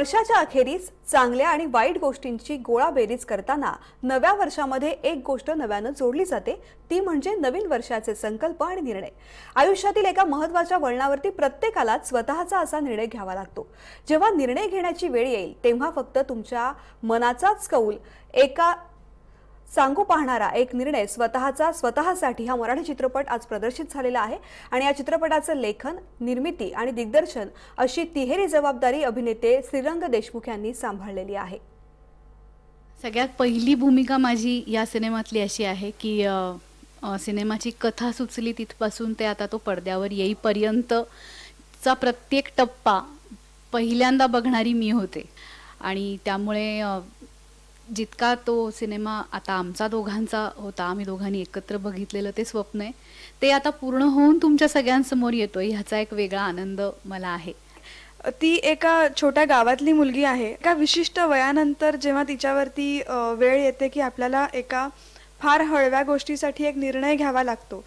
वर्षाच्या अखेरीस चांगल्या आणि वाईट गोष्टींची गोळा बेरीज करताना नव्या वर्षामध्ये एक गोष्ट नव्यानं जोडली जाते ती म्हणजे नवीन वर्षाचे संकल्प आणि निर्णय आयुष्यातील एका महत्वाच्या वळणावरती प्रत्येकाला स्वतःचा असा निर्णय घ्यावा लागतो जेव्हा निर्णय घेण्याची वेळ येईल तेव्हा फक्त तुमच्या मनाचाच कौल एका सांगू पाहणारा एक निर्णय स्वतःचा स्वतःसाठी हा मराठी चित्रपट आज प्रदर्शित झालेला आहे आणि या चित्रपटाचं लेखन निर्मिती आणि दिग्दर्शन अशी तिहेरी जबाबदारी अभिनेते श्रीरंग देशमुख यांनी सांभाळलेली आहे सगळ्यात पहिली भूमिका माझी या सिनेमातली अशी आहे की सिनेमाची कथा सुचली तिथपासून ते आता तो पडद्यावर येईपर्यंतचा प्रत्येक टप्पा पहिल्यांदा बघणारी मी होते आणि त्यामुळे जितका तो सिनेमा आता आमचा दोघांचा होता आम्ही दोघांनी एकत्र बघितलेलं ते स्वप्न आहे ते आता पूर्ण होऊन तुमच्या सगळ्यांसमोर येतोय ह्याचा एक वेगळा आनंद मला आहे ती एका छोट्या गावातली मुलगी आहे एका विशिष्ट वयानंतर जेव्हा तिच्यावरती वेळ येते की आपल्याला एका फार हळव्या गोष्टीसाठी एक निर्णय घ्यावा लागतो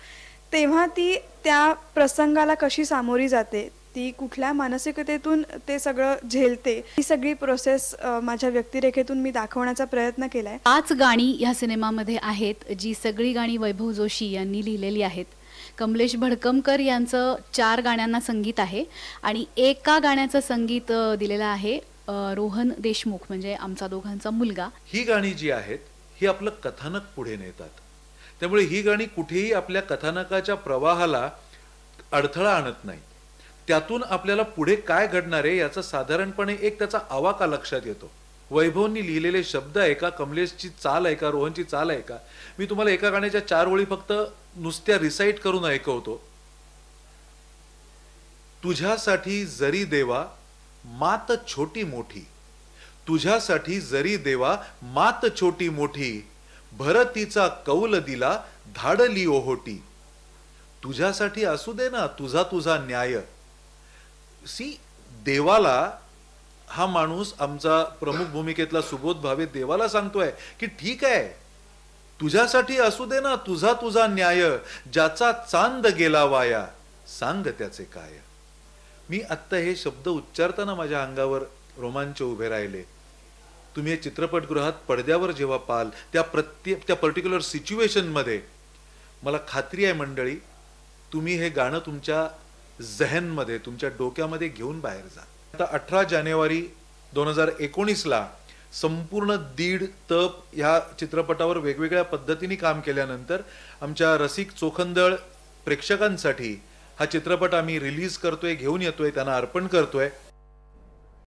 तेव्हा ती त्या प्रसंगाला कशी सामोरी जाते ती कुठल्या मानसिकतेतून ते सगळं झेलते ही सगळी प्रोसेस माझ्या व्यक्तिरेखेतून मी दाखवण्याचा प्रयत्न केलाय पाच गाणी ह्या सिनेमामध्ये आहेत जी सगळी गाणी वैभव जोशी यांनी लिहिलेली आहेत कमलेश भडकमकर यांचं चार गाण्यांना संगीत आहे आणि एका गाण्याचं संगीत दिलेलं आहे रोहन देशमुख म्हणजे आमचा दोघांचा मुलगा ही गाणी जी आहेत ही आपलं कथानक पुढे नेतात त्यामुळे ही गाणी कुठेही आपल्या कथानकाच्या प्रवाहाला अडथळा आणत नाही त्यातून आपल्याला पुढे काय घडणार आहे याचा साधारणपणे एक त्याचा आवाका लक्षात येतो वैभवनी लिहिलेले शब्द आहे का कमलेशची चाल आहे का रोहनची चाल आहे का मी तुम्हाला एका गाण्याच्या चार ओळी फक्त नुसत्या रिसाईट करून ऐकवतो तुझ्यासाठी जरी देवा मात छोटी मोठी तुझ्यासाठी जरी देवा मात छोटी मोठी भरतीचा कौल दिला धाडली ओहोटी तुझ्यासाठी असू दे ना तुझा तुझा न्याय सी देवाला हा माणूस आमचा प्रमुख भूमिकेतला सुबोध भावे देवाला सांगतोय की ठीक आहे तुझ्यासाठी असू दे ना तुझा तुझा न्याय ज्याचा चांद गेला वाया सांग त्याचे काय मी आत्ता हे शब्द उच्चारताना माझ्या अंगावर रोमांच उभे राहिले तुम्ही हे चित्रपटगृहात पडद्यावर जेव्हा पाल त्या प्रत्येक त्या पर्टिक्युलर सिच्युएशनमध्ये मला खात्री आहे मंडळी तुम्ही हे गाणं तुमच्या झहनमध्ये तुमच्या डोक्यामध्ये घेऊन बाहेर जा आता अठरा जानेवारी दोन हजार एकोणीसला संपूर्ण दीड तप ह्या चित्रपटावर वेगवेगळ्या पद्धतीने काम केल्यानंतर आमच्या रसिक चोखंदळ प्रेक्षकांसाठी हा चित्रपट आम्ही रिलीज करतोय घेऊन येतोय त्यांना अर्पण करतोय